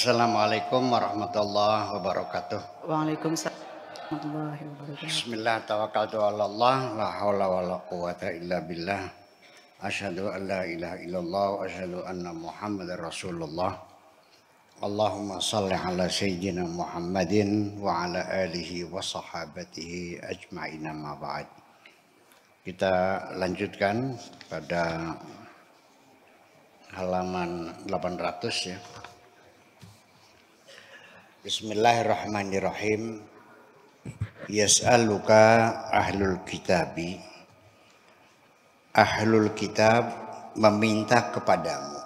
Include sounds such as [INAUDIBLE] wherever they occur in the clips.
Assalamualaikum warahmatullahi wabarakatuh. Waalaikumsalam warahmatullahi wabarakatuh. Bismillah tawakkaltu ala Allah la haula wala quwata illa billah. Asyhadu an la ilaha illallah wa asyhadu anna Muhammadar Rasulullah. Allahumma salli ala sayyidina Muhammadin wa ala alihi wa sahabatihi ajma'in ma ba'd. Kita lanjutkan pada halaman 800 ya. Bismillahirrahmanirrahim. Yas'aluka ahlul kitabi. Ahlul kitab meminta kepadamu.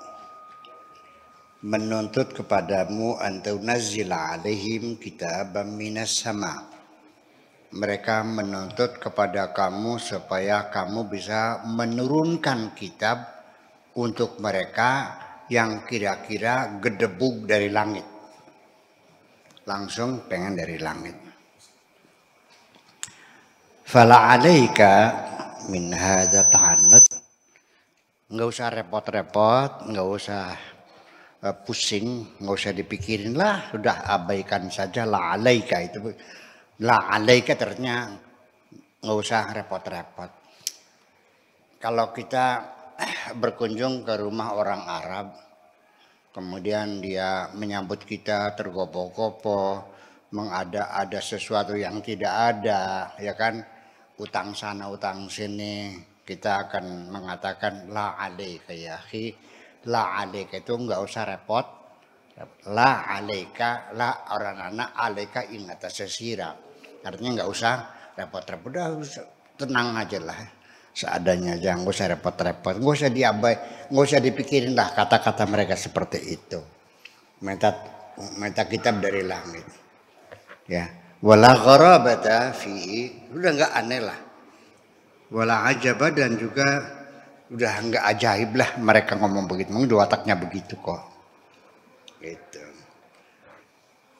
Menuntut kepadamu antau nazila alaihim kitab minas sama. Mereka menuntut kepada kamu supaya kamu bisa menurunkan kitab untuk mereka yang kira-kira gedebuk dari langit langsung pengen dari langit. Fala alaika min hadza ta'annud. Enggak usah repot-repot, enggak usah eh, pusing, enggak usah dipikirin lah, sudah abaikan saja la alaika itu. La alaika ternyata enggak usah repot-repot. Kalau kita eh, berkunjung ke rumah orang Arab, kemudian dia menyambut kita tergopoh-gopoh, mengada-ada sesuatu yang tidak ada, ya kan? Utang sana, utang sini, kita akan mengatakan la alaika ya akhi, la alaika itu nggak usah repot. La alaika, la orang anak alaika ingat sesira. Artinya nggak usah repot-repot, tenang aja lah seadanya aja nggak usah repot-repot nggak usah diabai nggak usah dipikirin lah kata-kata mereka seperti itu minta minta kitab dari langit ya wala gharabata fi udah nggak aneh lah wala ajaba dan juga udah nggak ajaib lah mereka ngomong begitu mungkin taknya begitu kok gitu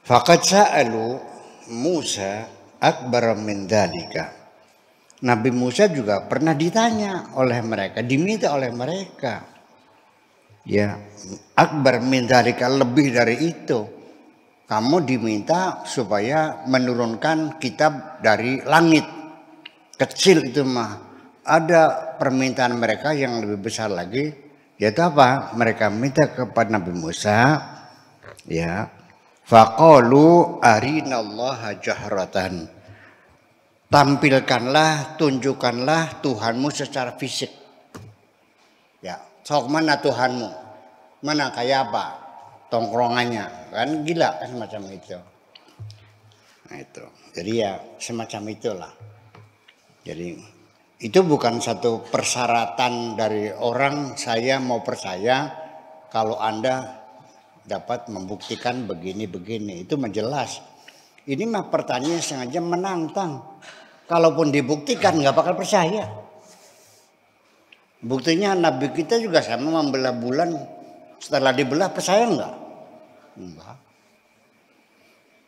fakat sa'alu Musa akbar min dalika Nabi Musa juga pernah ditanya oleh mereka, diminta oleh mereka. Ya, akbar mereka lebih dari itu. Kamu diminta supaya menurunkan kitab dari langit. Kecil itu mah. Ada permintaan mereka yang lebih besar lagi. Yaitu apa? Mereka minta kepada Nabi Musa. Ya. Faqalu arinallaha jahratan tampilkanlah, tunjukkanlah Tuhanmu secara fisik. Ya, sok mana Tuhanmu? Mana kayak apa? Tongkrongannya, kan gila kan semacam itu. Nah, itu. Jadi ya semacam itulah. Jadi itu bukan satu persyaratan dari orang saya mau percaya kalau Anda dapat membuktikan begini-begini. Itu menjelas. Ini mah pertanyaan sengaja menantang. Kalaupun dibuktikan nggak bakal percaya. Buktinya Nabi kita juga sama membelah bulan setelah dibelah percaya nggak? Enggak.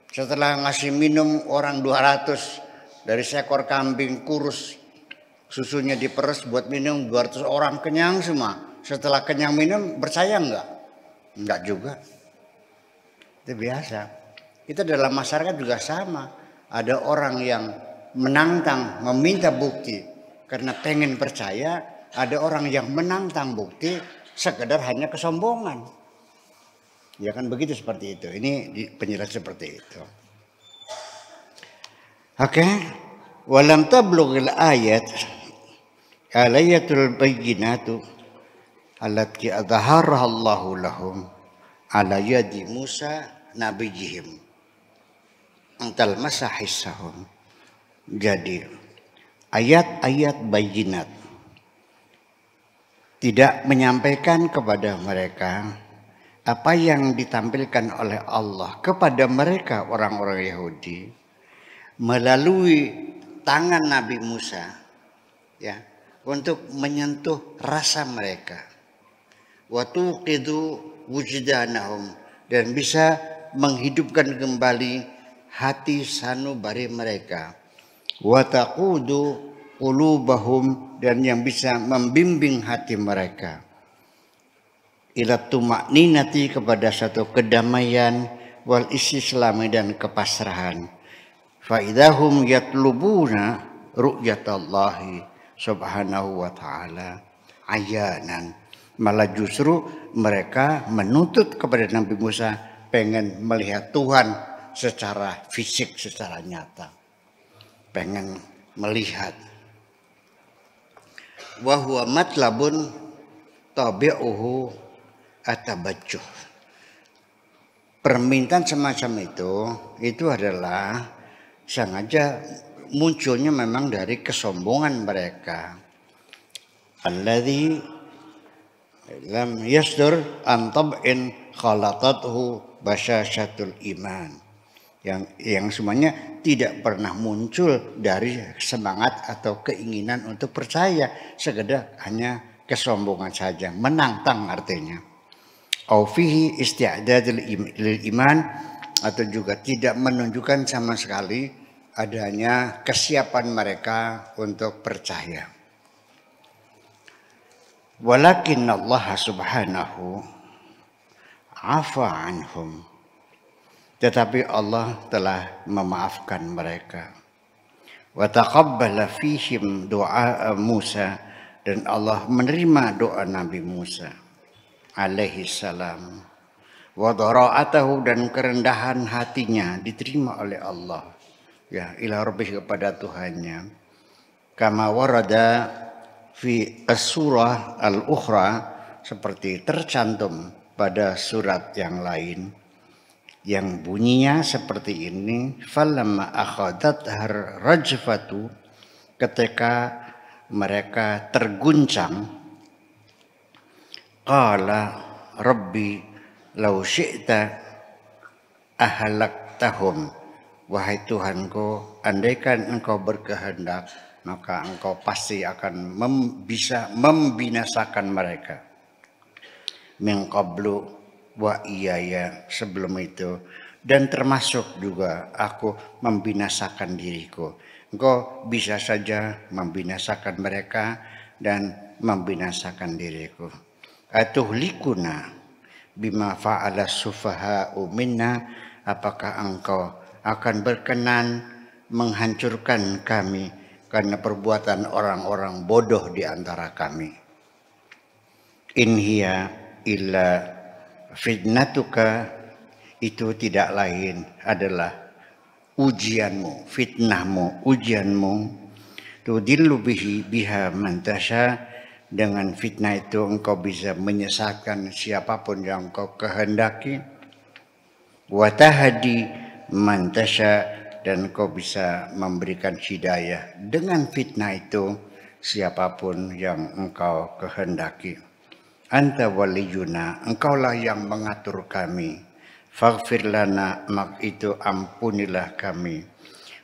Setelah ngasih minum orang 200 dari seekor kambing kurus susunya diperes buat minum 200 orang kenyang semua. Setelah kenyang minum percaya nggak? Enggak juga. Itu biasa. Kita dalam masyarakat juga sama. Ada orang yang menantang, meminta bukti karena pengen percaya ada orang yang menantang bukti sekedar hanya kesombongan. Ya kan begitu seperti itu. Ini penjelasan seperti itu. Oke. Okay. Walam tablughil ayat alayatul bayyinatu allati alatki Allahu lahum ala yadi Musa nabiyihim antal masahissahum jadi ayat-ayat bayinat tidak menyampaikan kepada mereka apa yang ditampilkan oleh Allah kepada mereka orang-orang Yahudi melalui tangan Nabi Musa ya untuk menyentuh rasa mereka waktu itu wujudanahum dan bisa menghidupkan kembali hati sanubari mereka wa taqudu qulubahum dan yang bisa membimbing hati mereka ila tumakninati kepada satu kedamaian wal istislami dan kepasrahan fa idahum yatlubuna ru'yatallahi subhanahu wa ta'ala ayanan malah justru mereka menuntut kepada Nabi Musa pengen melihat Tuhan secara fisik secara nyata pengen melihat bahwa matlabun tabi'uhu atabacuh permintaan semacam itu itu adalah sengaja munculnya memang dari kesombongan mereka alladzi lam yasdur an tab'in khalatathu basyasyatul iman yang yang semuanya tidak pernah muncul dari semangat atau keinginan untuk percaya sekedar hanya kesombongan saja menantang artinya aufihi isti'dad iman atau juga tidak menunjukkan sama sekali adanya kesiapan mereka untuk percaya walakin Allah subhanahu afa anhum tetapi Allah telah memaafkan mereka. Wa fihim doa eh, Musa dan Allah menerima doa Nabi Musa alaihi salam. Wa dan kerendahan hatinya diterima oleh Allah. Ya, ila rabbih kepada Tuhannya. Kama warada fi surah al-ukhra seperti tercantum pada surat yang lain yang bunyinya seperti ini falamma akhadat har rajfatu ketika mereka terguncang qala rabbi law syi'ta tahum wahai Tuhanku andaikan engkau berkehendak maka engkau pasti akan mem bisa membinasakan mereka min qablu wa iya, iyaya sebelum itu dan termasuk juga aku membinasakan diriku engkau bisa saja membinasakan mereka dan membinasakan diriku atuhlikuna bima fa'ala sufaha minna apakah engkau akan berkenan menghancurkan kami karena perbuatan orang-orang bodoh di antara kami in hiya illa fitnatuka itu tidak lain adalah ujianmu, fitnahmu, ujianmu tudillu bihi biha mantasya dengan fitnah itu engkau bisa menyesatkan siapapun yang engkau kehendaki watahadi mantasha mantasya dan engkau bisa memberikan hidayah dengan fitnah itu siapapun yang engkau kehendaki. Anta waliyuna, engkaulah yang mengatur kami. Faghfir lana, mak itu ampunilah kami.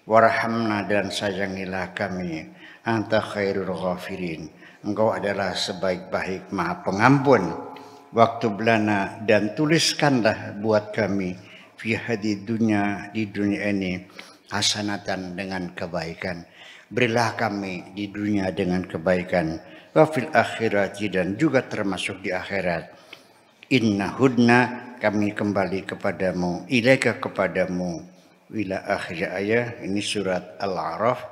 Warhamna dan sayangilah kami. Anta khairul ghafirin, engkau adalah sebaik-baik maha pengampun. Waktu belana dan tuliskanlah buat kami fi dunia di dunia ini hasanatan dengan kebaikan. Berilah kami di dunia dengan kebaikan wafil akhirati dan juga termasuk di akhirat inna hudna kami kembali kepadamu ilaika kepadamu Wila akhir ayat ini surat al-araf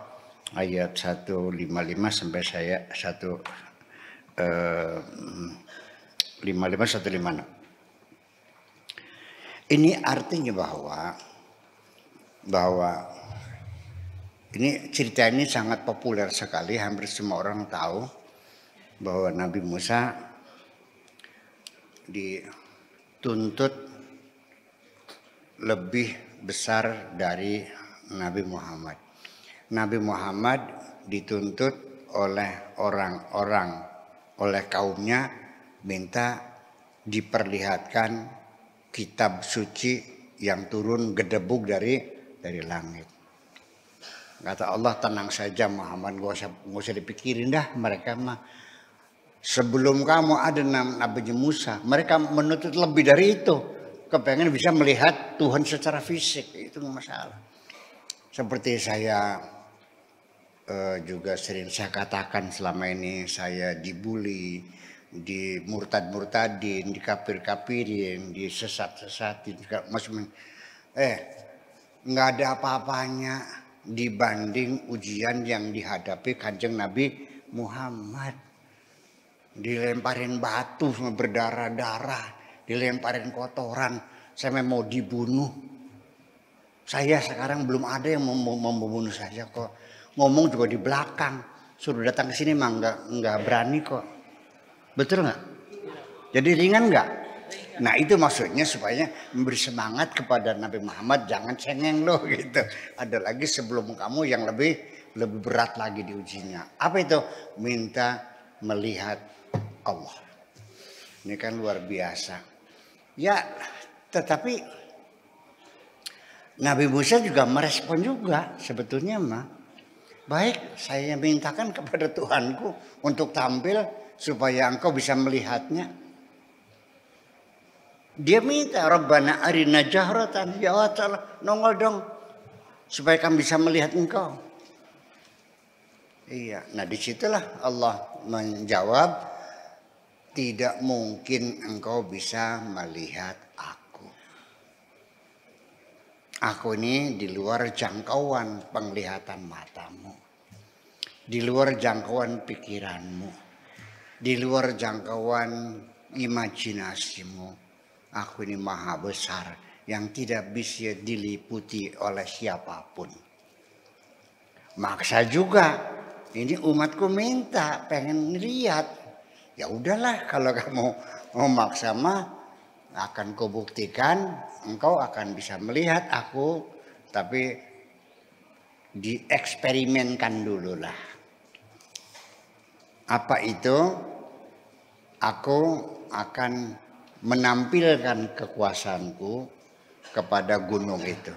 ayat 155 sampai saya 1 eh, 55 156 ini artinya bahwa bahwa ini cerita ini sangat populer sekali hampir semua orang tahu bahwa Nabi Musa dituntut lebih besar dari Nabi Muhammad. Nabi Muhammad dituntut oleh orang-orang, oleh kaumnya minta diperlihatkan kitab suci yang turun gedebuk dari dari langit. Kata Allah tenang saja Muhammad gak usah, gak usah dipikirin dah mereka mah Sebelum kamu ada Nabi Musa, mereka menuntut lebih dari itu. Kepengen bisa melihat Tuhan secara fisik, itu masalah. Seperti saya uh, juga sering saya katakan selama ini, saya dibully, dimurtad murtadin dikapir-kapirin, disesat sesatin eh nggak ada apa-apanya dibanding ujian yang dihadapi kanjeng Nabi Muhammad dilemparin batu sama berdarah-darah, dilemparin kotoran, saya mau dibunuh. Saya sekarang belum ada yang mau membunuh saja kok. Ngomong juga di belakang, suruh datang ke sini mah nggak nggak berani kok. Betul nggak? Jadi ringan nggak? Nah itu maksudnya supaya memberi semangat kepada Nabi Muhammad jangan cengeng loh [LAUGHS] gitu. Ada lagi sebelum kamu yang lebih lebih berat lagi diujinya. Apa itu? Minta melihat Allah. Ini kan luar biasa. Ya, tetapi Nabi Musa juga merespon juga sebetulnya mah. Baik, saya mintakan kepada Tuhanku untuk tampil supaya engkau bisa melihatnya. Dia minta Rabbana arina jahratan ya Allah nongol dong supaya kami bisa melihat engkau. Iya, nah disitulah Allah menjawab tidak mungkin engkau bisa melihat aku. Aku ini di luar jangkauan penglihatan matamu. Di luar jangkauan pikiranmu. Di luar jangkauan imajinasimu. Aku ini maha besar yang tidak bisa diliputi oleh siapapun. Maksa juga. Ini umatku minta pengen lihat ya udahlah kalau [LAUGHS] kamu memaksa mah akan kubuktikan engkau akan bisa melihat aku tapi dieksperimenkan dulu lah apa itu aku akan menampilkan kekuasaanku kepada gunung itu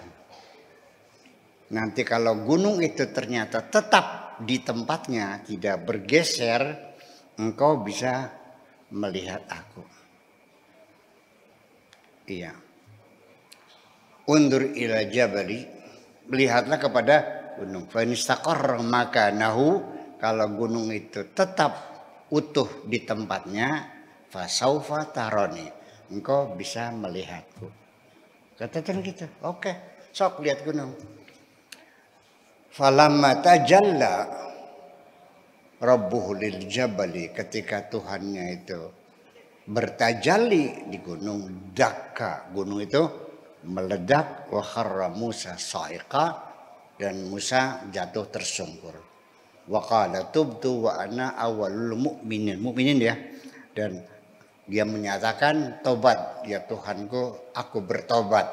nanti kalau gunung itu ternyata tetap di tempatnya tidak bergeser engkau bisa melihat aku. Iya. Undur ila jabali, lihatlah kepada gunung. Fanistaqarra maka nahu, kalau gunung itu tetap utuh di tempatnya, fasaufa taroni. Engkau bisa melihatku. Katakan gitu. Oke, sok lihat gunung. Falamata jalla. Rabbuh lil jabali ketika Tuhannya itu bertajali di gunung Dakka. Gunung itu meledak wa Musa sa'iqa dan Musa jatuh tersungkur. Wa qala tubtu wa ana awalul mu'minin. Mu'minin ya. Dan dia menyatakan tobat ya Tuhanku aku bertobat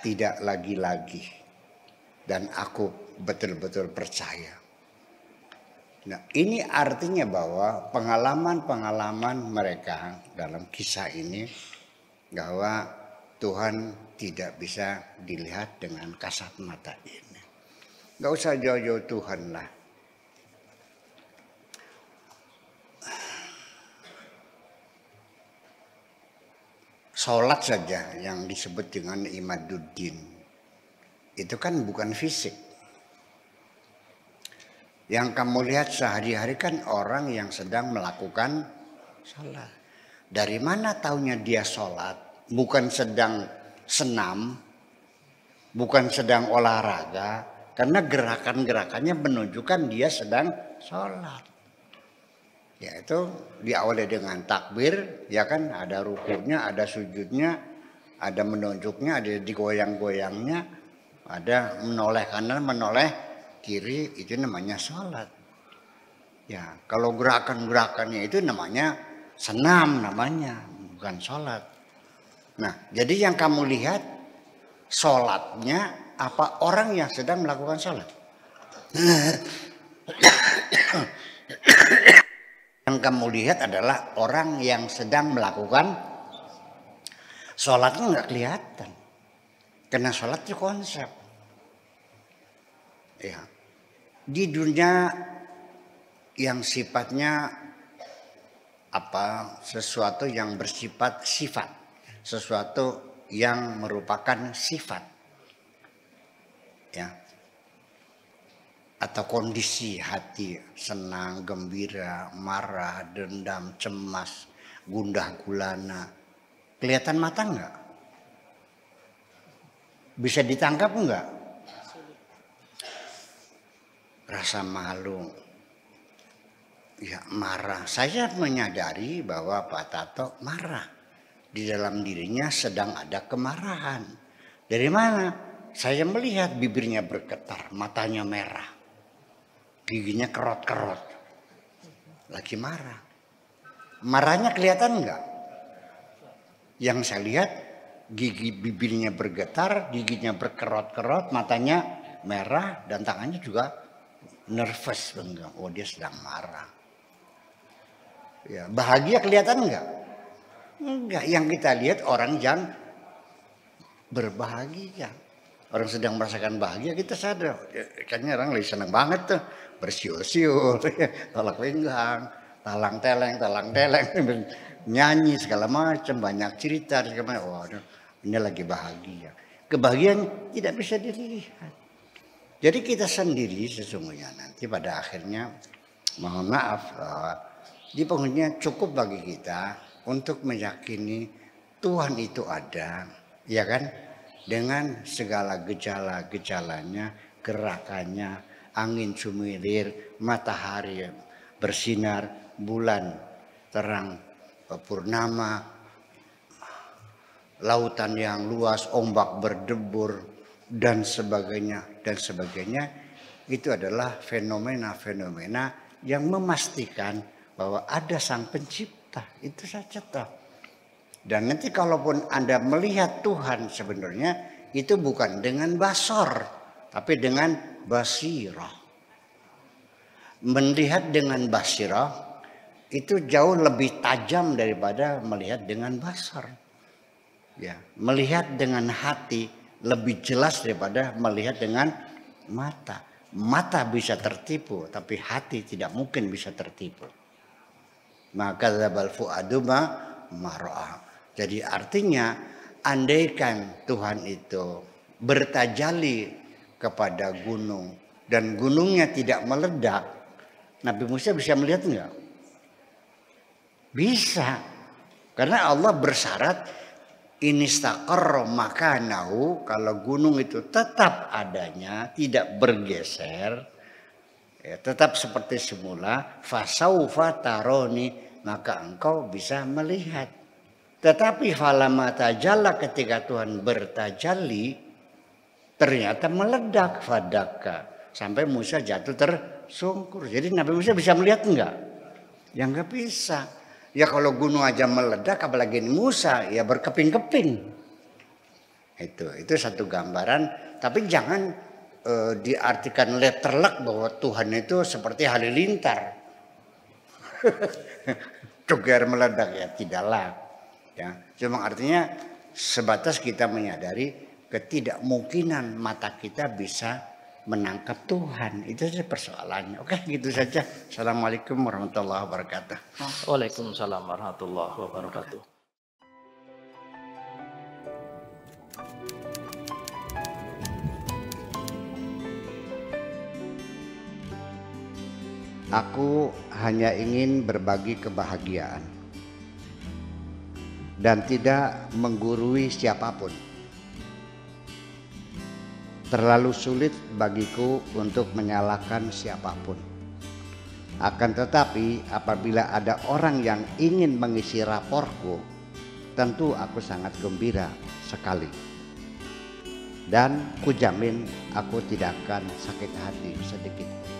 tidak lagi-lagi dan aku betul-betul percaya Nah, ini artinya bahwa pengalaman-pengalaman mereka dalam kisah ini bahwa Tuhan tidak bisa dilihat dengan kasat mata ini. Gak usah jauh-jauh Tuhan lah. Sholat saja yang disebut dengan imaduddin. Itu kan bukan fisik yang kamu lihat sehari-hari kan orang yang sedang melakukan sholat. Dari mana taunya dia sholat? Bukan sedang senam, bukan sedang olahraga, karena gerakan-gerakannya menunjukkan dia sedang sholat. Yaitu diawali dengan takbir, ya kan ada rukunya, ada sujudnya, ada menunjuknya, ada digoyang-goyangnya, ada menoleh kanan, menoleh kiri itu namanya sholat. Ya, kalau gerakan-gerakannya itu namanya senam namanya, bukan sholat. Nah, jadi yang kamu lihat sholatnya apa orang yang sedang melakukan sholat? [COUGHS] yang kamu lihat adalah orang yang sedang melakukan sholatnya nggak kelihatan. Karena sholat itu konsep ya, di dunia yang sifatnya apa sesuatu yang bersifat sifat sesuatu yang merupakan sifat ya atau kondisi hati senang gembira marah dendam cemas gundah gulana kelihatan mata enggak bisa ditangkap enggak rasa malu, ya marah. Saya menyadari bahwa Pak Tato marah. Di dalam dirinya sedang ada kemarahan. Dari mana? Saya melihat bibirnya bergetar, matanya merah. Giginya kerot-kerot. Lagi marah. Marahnya kelihatan enggak? Yang saya lihat gigi bibirnya bergetar, giginya berkerot-kerot, matanya merah dan tangannya juga nervous bengong. oh dia sedang marah ya bahagia kelihatan enggak? Enggak. yang kita lihat orang yang berbahagia orang sedang merasakan bahagia kita sadar ya, kayaknya orang lagi senang banget tuh bersiul-siul ya, tolak pinggang talang teleng talang teleng [LAUGHS] nyanyi segala macam banyak cerita segala macam wah oh, ini lagi bahagia kebahagiaan tidak bisa dilihat jadi kita sendiri sesungguhnya nanti pada akhirnya mohon maaf bahwa di penghujungnya cukup bagi kita untuk meyakini Tuhan itu ada, ya kan? Dengan segala gejala-gejalanya, gerakannya, angin sumirir, matahari bersinar, bulan terang purnama, lautan yang luas, ombak berdebur dan sebagainya dan sebagainya itu adalah fenomena-fenomena yang memastikan bahwa ada sang pencipta itu saja toh. Dan nanti kalaupun Anda melihat Tuhan sebenarnya itu bukan dengan basor tapi dengan basirah. Melihat dengan basirah itu jauh lebih tajam daripada melihat dengan basar. Ya, melihat dengan hati lebih jelas daripada melihat dengan mata. Mata bisa tertipu, tapi hati tidak mungkin bisa tertipu. Maka zabal fuadu ma Jadi artinya andaikan Tuhan itu bertajali kepada gunung dan gunungnya tidak meledak, Nabi Musa bisa melihat enggak? Bisa. Karena Allah bersyarat ini maka makanau kalau gunung itu tetap adanya tidak bergeser ya, tetap seperti semula fasaufa taroni maka engkau bisa melihat tetapi falamata jala ketika Tuhan bertajali ternyata meledak fadaka sampai Musa jatuh tersungkur jadi Nabi Musa bisa melihat enggak Yang enggak bisa Ya kalau gunung aja meledak apalagi Musa ya berkeping-keping. Itu itu satu gambaran tapi jangan e, diartikan letterlek bahwa Tuhan itu seperti halilintar. Ceger [LAUGHS] meledak ya tidaklah. Ya, cuma artinya sebatas kita menyadari ketidakmungkinan mata kita bisa menangkap Tuhan. Itu saja persoalannya. Oke, gitu saja. Assalamualaikum warahmatullahi wabarakatuh. Waalaikumsalam warahmatullahi wabarakatuh. Aku hanya ingin berbagi kebahagiaan dan tidak menggurui siapapun. Terlalu sulit bagiku untuk menyalahkan siapapun. Akan tetapi, apabila ada orang yang ingin mengisi raporku, tentu aku sangat gembira sekali. Dan kujamin aku tidak akan sakit hati sedikit